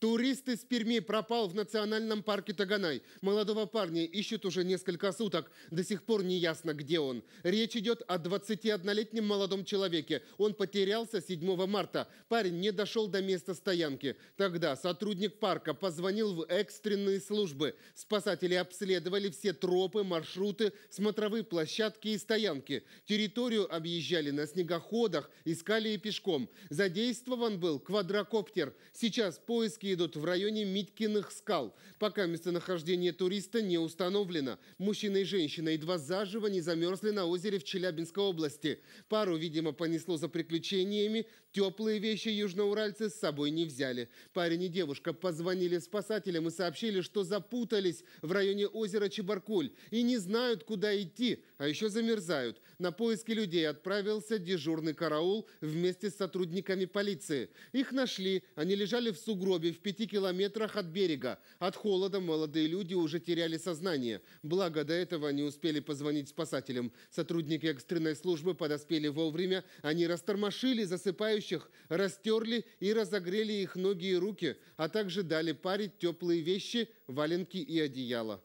Турист из Перми пропал в национальном парке Таганай. Молодого парня ищут уже несколько суток. До сих пор не ясно, где он. Речь идет о 21-летнем молодом человеке. Он потерялся 7 марта. Парень не дошел до места стоянки. Тогда сотрудник парка позвонил в экстренные службы. Спасатели обследовали все тропы, маршруты, смотровые площадки и стоянки. Территорию объезжали на снегоходах, искали и пешком. Задействован был квадрокоптер. Сейчас поиски поиски идут в районе Миткиных скал. Пока местонахождение туриста не установлено. Мужчина и женщина едва заживо не замерзли на озере в Челябинской области. Пару, видимо, понесло за приключениями. Теплые вещи южноуральцы с собой не взяли. Парень и девушка позвонили спасателям и сообщили, что запутались в районе озера Чебаркуль и не знают, куда идти, а еще замерзают. На поиски людей отправился дежурный караул вместе с сотрудниками полиции. Их нашли, они лежали в сугробе в пяти километрах от берега. От холода молодые люди уже теряли сознание. Благо, до этого они успели позвонить спасателям. Сотрудники экстренной службы подоспели вовремя. Они растормошили засыпающих, растерли и разогрели их ноги и руки, а также дали парить теплые вещи, валенки и одеяло.